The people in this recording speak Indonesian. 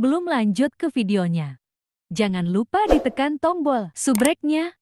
Sebelum lanjut ke videonya, jangan lupa ditekan tombol subreknya